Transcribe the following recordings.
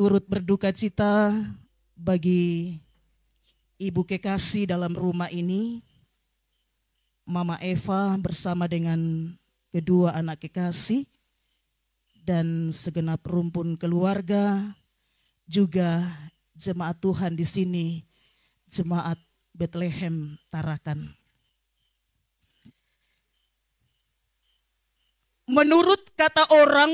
turut berduka cita bagi ibu kekasih dalam rumah ini, Mama Eva bersama dengan kedua anak kekasih dan segenap rumpun keluarga, juga jemaat Tuhan di sini, jemaat Bethlehem Tarakan. Menurut kata orang,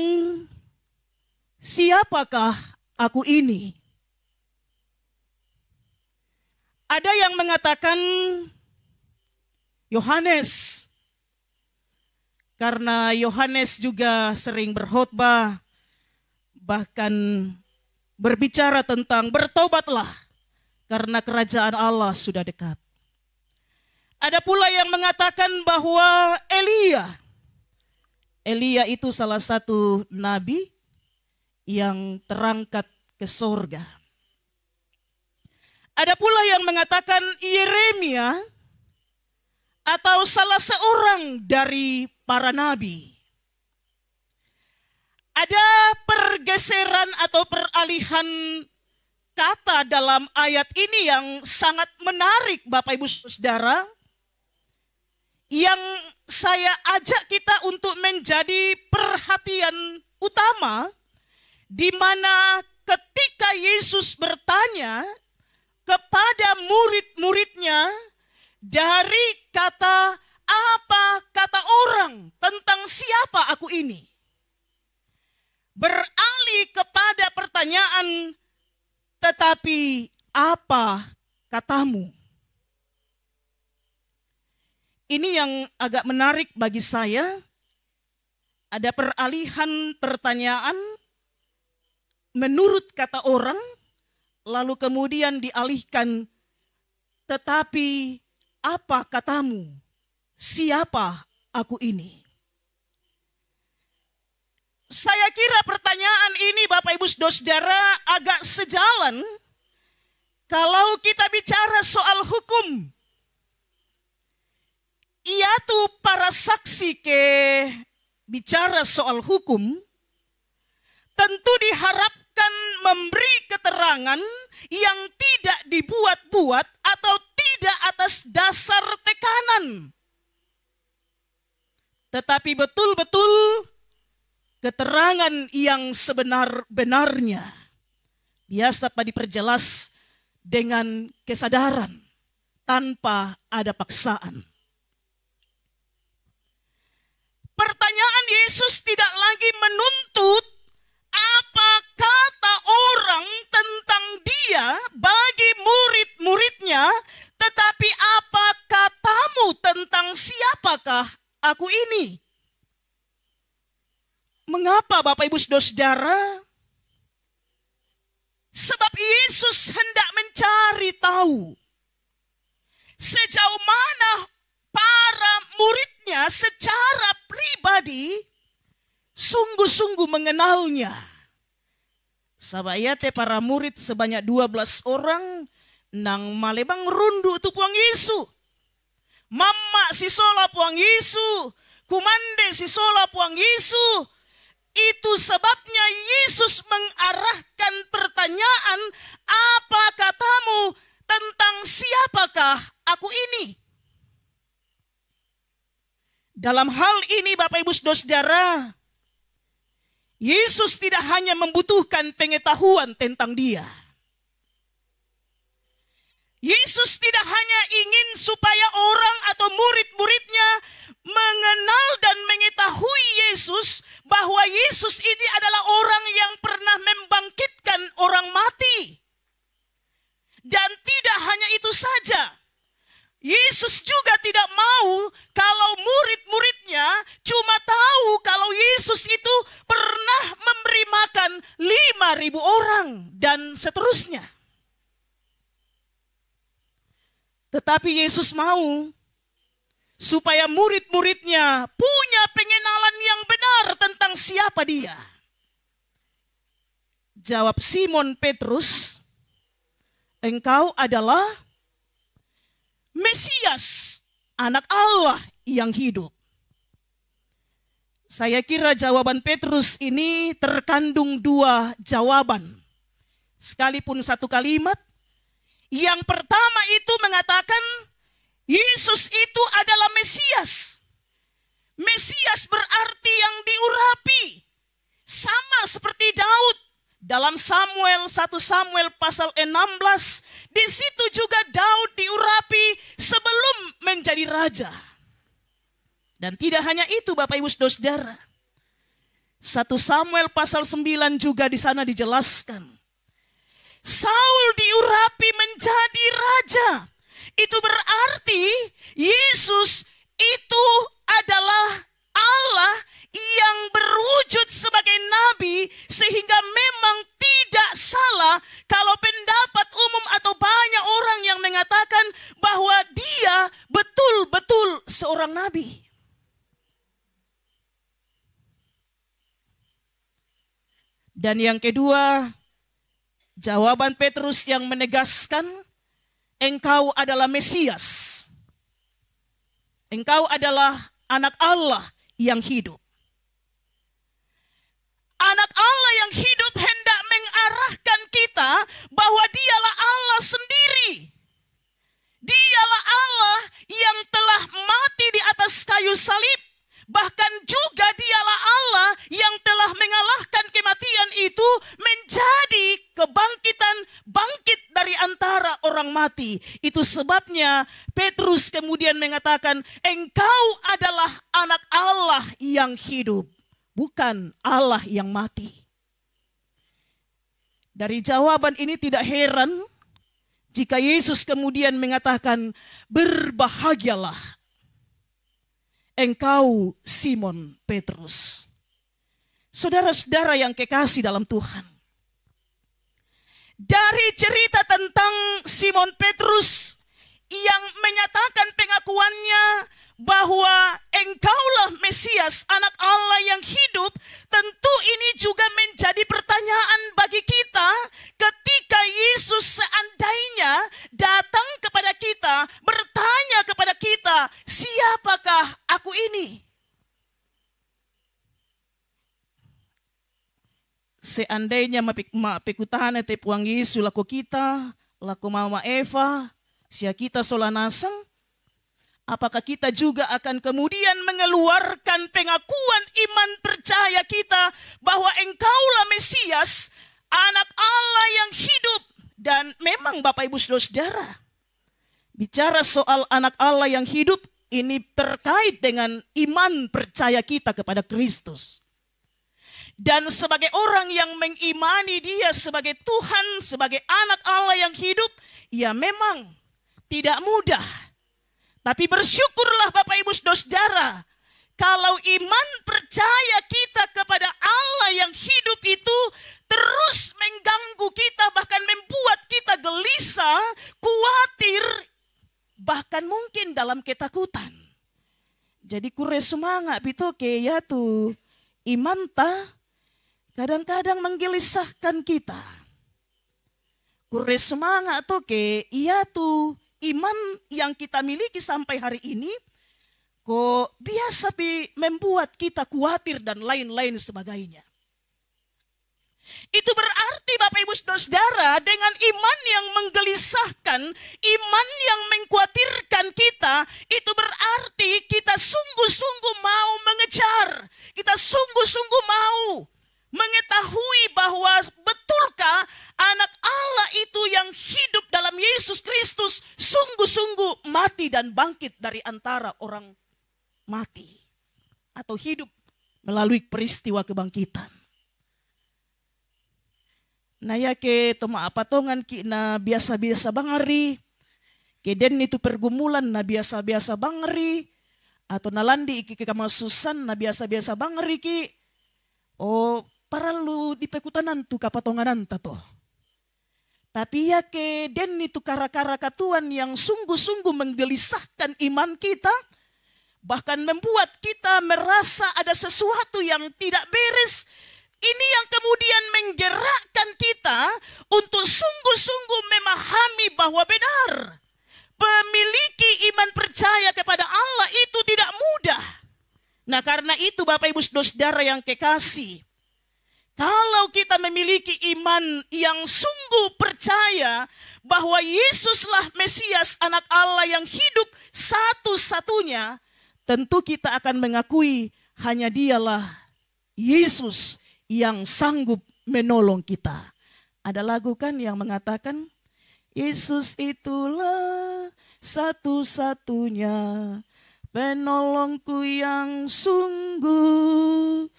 siapakah aku ini. Ada yang mengatakan Yohanes karena Yohanes juga sering berkhotbah bahkan berbicara tentang bertobatlah karena kerajaan Allah sudah dekat. Ada pula yang mengatakan bahwa Elia Elia itu salah satu nabi yang terangkat ke sorga. Ada pula yang mengatakan Yeremia atau salah seorang dari para nabi. Ada pergeseran atau peralihan kata dalam ayat ini yang sangat menarik Bapak Ibu Saudara yang saya ajak kita untuk menjadi perhatian utama di mana ketika Yesus bertanya kepada murid-muridnya dari kata apa kata orang tentang siapa aku ini. Beralih kepada pertanyaan tetapi apa katamu? Ini yang agak menarik bagi saya. Ada peralihan pertanyaan menurut kata orang, lalu kemudian dialihkan, tetapi apa katamu? Siapa aku ini? Saya kira pertanyaan ini Bapak Ibu Saudara agak sejalan kalau kita bicara soal hukum. Ia tuh para saksi ke bicara soal hukum tentu diharap akan memberi keterangan yang tidak dibuat-buat atau tidak atas dasar tekanan. Tetapi betul-betul keterangan yang sebenar-benarnya biasa pada diperjelas dengan kesadaran tanpa ada paksaan. Pertanyaan Yesus tidak lagi menuntut Ibu Saudara, sebab Yesus hendak mencari tahu sejauh mana para muridnya secara pribadi sungguh-sungguh mengenalnya. Sabayate para murid sebanyak 12 orang nang malebang rundu tu puang Yesu. Mama si sola puang Yesu, kumande si sola puang Yesu, itu sebabnya Yesus mengarahkan pertanyaan, apa katamu tentang siapakah aku ini? Dalam hal ini Bapak Ibu Saudara, Yesus tidak hanya membutuhkan pengetahuan tentang dia. Yesus tidak hanya ingin supaya orang atau murid-muridnya mengenal dan mengetahui Yesus bahwa Yesus ini adalah orang yang pernah membangkitkan orang mati. Dan tidak hanya itu saja. Yesus juga tidak mau kalau murid-muridnya cuma tahu kalau Yesus itu pernah memberi makan ribu orang dan seterusnya. Tetapi Yesus mau supaya murid-muridnya punya pengenalan yang benar tentang siapa dia. Jawab Simon Petrus, "Engkau adalah Mesias, anak Allah yang hidup." Saya kira jawaban Petrus ini terkandung dua jawaban. Sekalipun satu kalimat. Yang pertama itu mengatakan, Yesus itu adalah Mesias. Mesias berarti yang diurapi. Sama seperti Daud. Dalam Samuel 1 Samuel pasal 16, di situ juga Daud diurapi sebelum menjadi raja. Dan tidak hanya itu Bapak Ibu Saudara. 1 Samuel pasal 9 juga di sana dijelaskan. Saul diurapi menjadi raja itu berarti Yesus itu adalah Allah yang berwujud sebagai nabi sehingga memang tidak salah kalau pendapat umum atau banyak orang yang mengatakan bahwa dia betul-betul seorang nabi. Dan yang kedua, jawaban Petrus yang menegaskan engkau adalah Mesias. Engkau adalah anak Allah yang hidup. Anak Allah yang hidup hendak mengarahkan kita bahwa dialah Allah sendiri. Dialah Allah yang telah mati di atas kayu salib. Bahkan juga dialah Allah yang telah mengalahkan kematian itu menjadi mati. Itu sebabnya Petrus kemudian mengatakan, "Engkau adalah anak Allah yang hidup, bukan Allah yang mati." Dari jawaban ini tidak heran jika Yesus kemudian mengatakan, "Berbahagialah engkau Simon Petrus." Saudara-saudara yang kekasih dalam Tuhan, dari cerita tentang Simon Petrus yang menyatakan pengakuannya bahwa engkaulah Mesias, anak Allah yang hidup, tentu ini juga menjadi pertanyaan bagi kita seandainya mapikutahan te puang Yesus laku kita, laku mama Eva, sia kita solanaseng? apakah kita juga akan kemudian mengeluarkan pengakuan iman percaya kita bahwa engkaulah Mesias, anak Allah yang hidup. Dan memang Bapak Ibu Saudara, bicara soal anak Allah yang hidup, ini terkait dengan iman percaya kita kepada Kristus. Dan sebagai orang yang mengimani dia sebagai Tuhan, sebagai anak Allah yang hidup, ya memang tidak mudah. Tapi bersyukurlah Bapak Ibu Saudara, kalau iman percaya kita kepada Allah yang hidup itu terus mengganggu kita bahkan membuat kita gelisah, khawatir, bahkan mungkin dalam ketakutan. Jadi kure semangat pitoke ya tuh iman tak kadang-kadang menggelisahkan kita. Kuris semangat tuh ke iya tuh iman yang kita miliki sampai hari ini kok biasa bi membuat kita khawatir dan lain-lain sebagainya. Itu berarti Bapak Ibu Saudara dengan iman yang menggelisahkan, iman yang mengkhawatirkan kita, itu berarti kita sungguh-sungguh mau mengejar, kita sungguh-sungguh mau mengetahui bahwa betulkah anak Allah itu yang hidup dalam Yesus Kristus sungguh-sungguh mati dan bangkit dari antara orang mati atau hidup melalui peristiwa kebangkitan. Naya ke toma apa tongan ki na biasa-biasa bangari. den itu pergumulan na biasa-biasa bangari. Atau nalandi iki ke kamasusan na biasa-biasa bangari ki. Oh Paralu di pekutanan tu kapatonganan tato. Tapi ya ke den itu kara-kara katuan yang sungguh-sungguh menggelisahkan iman kita. Bahkan membuat kita merasa ada sesuatu yang tidak beres. Ini yang kemudian menggerakkan kita untuk sungguh-sungguh memahami bahwa benar. Memiliki iman percaya kepada Allah itu tidak mudah. Nah karena itu Bapak Ibu Saudara yang kekasih. Kalau kita memiliki iman yang sungguh percaya bahwa Yesuslah Mesias anak Allah yang hidup satu-satunya, tentu kita akan mengakui hanya dialah Yesus yang sanggup menolong kita. Ada lagu kan yang mengatakan, Yesus itulah satu-satunya penolongku yang sungguh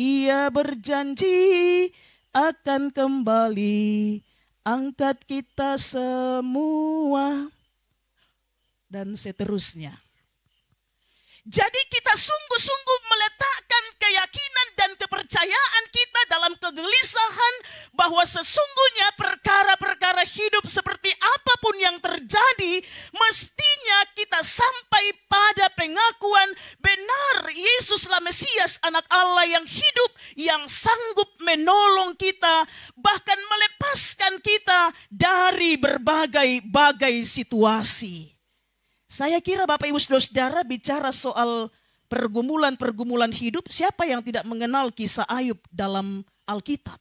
ia berjanji akan kembali angkat kita semua dan seterusnya. Jadi kita sungguh-sungguh meletakkan keyakinan dan kepercayaan kita dalam kegelisahan bahwa sesungguhnya berbagai situasi. Saya kira Bapak Ibu Saudara bicara soal pergumulan-pergumulan hidup, siapa yang tidak mengenal kisah Ayub dalam Alkitab?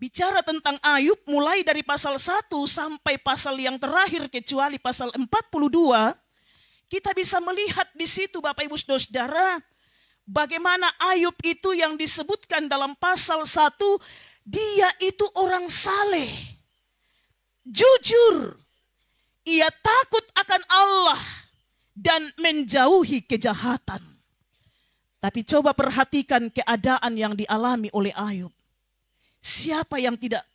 Bicara tentang Ayub mulai dari pasal 1 sampai pasal yang terakhir kecuali pasal 42, kita bisa melihat di situ Bapak Ibu Saudara bagaimana Ayub itu yang disebutkan dalam pasal 1 dia itu orang saleh jujur. Ia takut akan Allah dan menjauhi kejahatan. Tapi coba perhatikan keadaan yang dialami oleh Ayub. Siapa yang tidak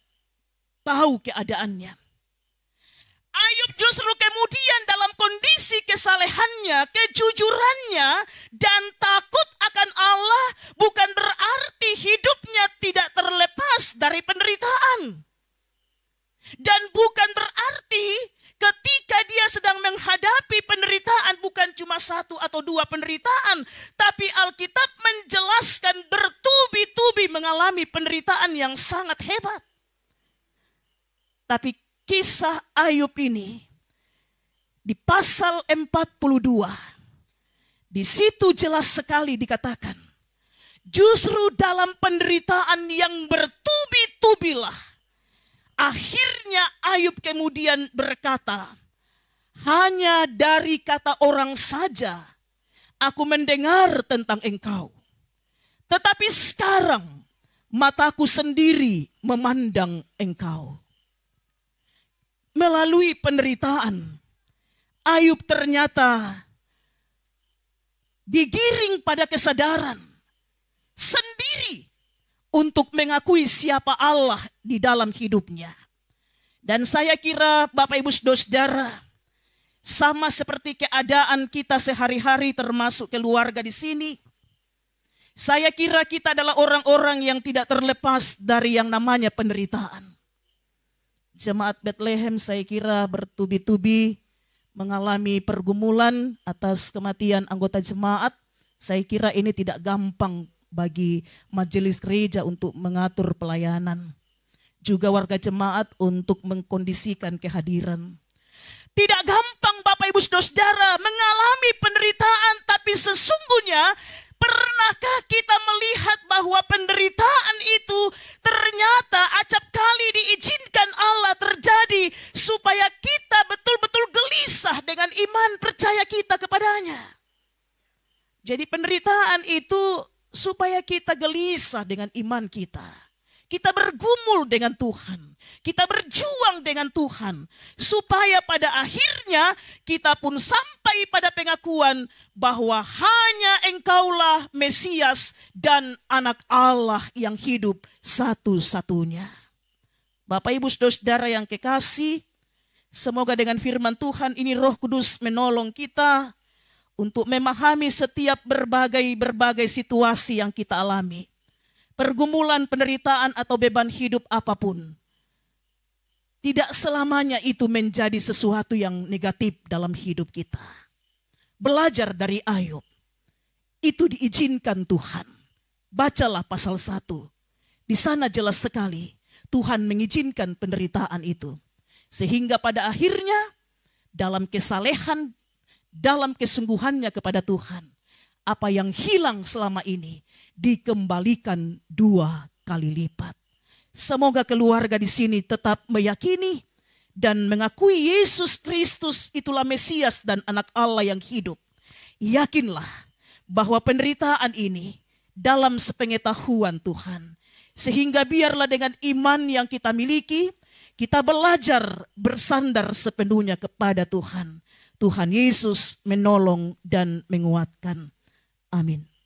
tahu keadaannya? Ayub justru kemudian dalam kondisi kesalehannya, kejujurannya, dan takut akan Allah bukan berarti hidupnya tidak terlepas dari penderitaan. Dan bukan berarti ketika dia sedang menghadapi penderitaan bukan cuma satu atau dua penderitaan. Tapi Alkitab menjelaskan bertubi-tubi mengalami penderitaan yang sangat hebat. Tapi kisah Ayub ini di pasal 42 di situ jelas sekali dikatakan justru dalam penderitaan yang bertubi-tubilah Akhirnya Ayub kemudian berkata, hanya dari kata orang saja aku mendengar tentang engkau. Tetapi sekarang mataku sendiri memandang engkau. Melalui penderitaan, Ayub ternyata digiring pada kesadaran sendiri untuk mengakui siapa Allah di dalam hidupnya. Dan saya kira Bapak Ibu Saudara, sama seperti keadaan kita sehari-hari termasuk keluarga di sini, saya kira kita adalah orang-orang yang tidak terlepas dari yang namanya penderitaan. Jemaat Bethlehem saya kira bertubi-tubi mengalami pergumulan atas kematian anggota jemaat. Saya kira ini tidak gampang bagi majelis gereja untuk mengatur pelayanan. Juga warga jemaat untuk mengkondisikan kehadiran. Tidak gampang Bapak Ibu Saudara mengalami penderitaan tapi sesungguhnya Pernahkah kita melihat bahwa penderitaan itu ternyata acap kali diizinkan Allah terjadi supaya kita betul-betul gelisah dengan iman percaya kita kepadanya. Jadi penderitaan itu supaya kita gelisah dengan iman kita. Kita bergumul dengan Tuhan, kita berjuang dengan Tuhan, supaya pada akhirnya kita pun sampai pada pengakuan bahwa hanya Engkaulah Mesias dan Anak Allah yang hidup satu-satunya. Bapak, ibu, saudara yang kekasih, semoga dengan firman Tuhan ini, Roh Kudus menolong kita untuk memahami setiap berbagai-berbagai situasi yang kita alami. Pergumulan, penderitaan, atau beban hidup apapun. Tidak selamanya itu menjadi sesuatu yang negatif dalam hidup kita. Belajar dari Ayub. Itu diizinkan Tuhan. Bacalah pasal 1. Di sana jelas sekali Tuhan mengizinkan penderitaan itu. Sehingga pada akhirnya dalam kesalehan dalam kesungguhannya kepada Tuhan. Apa yang hilang selama ini dikembalikan dua kali lipat. Semoga keluarga di sini tetap meyakini dan mengakui Yesus Kristus itulah Mesias dan anak Allah yang hidup. Yakinlah bahwa penderitaan ini dalam sepengetahuan Tuhan. Sehingga biarlah dengan iman yang kita miliki, kita belajar bersandar sepenuhnya kepada Tuhan. Tuhan Yesus menolong dan menguatkan. Amin.